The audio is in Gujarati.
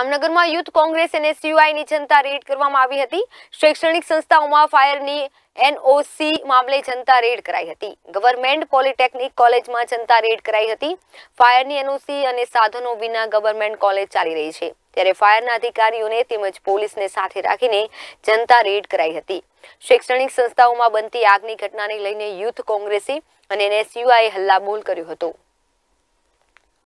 જામનગરમાં યુથ કોંગ્રેસ અને સીયુઆઈની જનતા રેડ કરવામાં આવી હતી શૈક્ષણિક સંસ્થાઓમાં ફાયરની એનઓસી મામલે જનતા રેડ કરાઈ હતી ગવર્મેન્ટ પોલિટેકનિક કોલેજમાં જનતા રેડ કરાઈ હતી ફાયરની એનઓસી અને સાધનો વિના ગવર્મેન્ટ કોલેજ ચાલી રહી છે ત્યારે ફાયરના અધિકારીઓને તેમજ પોલીસને સાથે રાખીને જનતા રેડ કરાઈ હતી શૈક્ષણિક સંસ્થાઓમાં બનતી આગની ઘટનાને લઈને યુથ કોંગ્રેસી અને એનએસયુઆઈએ હલ્લાબોલ કર્યો હતો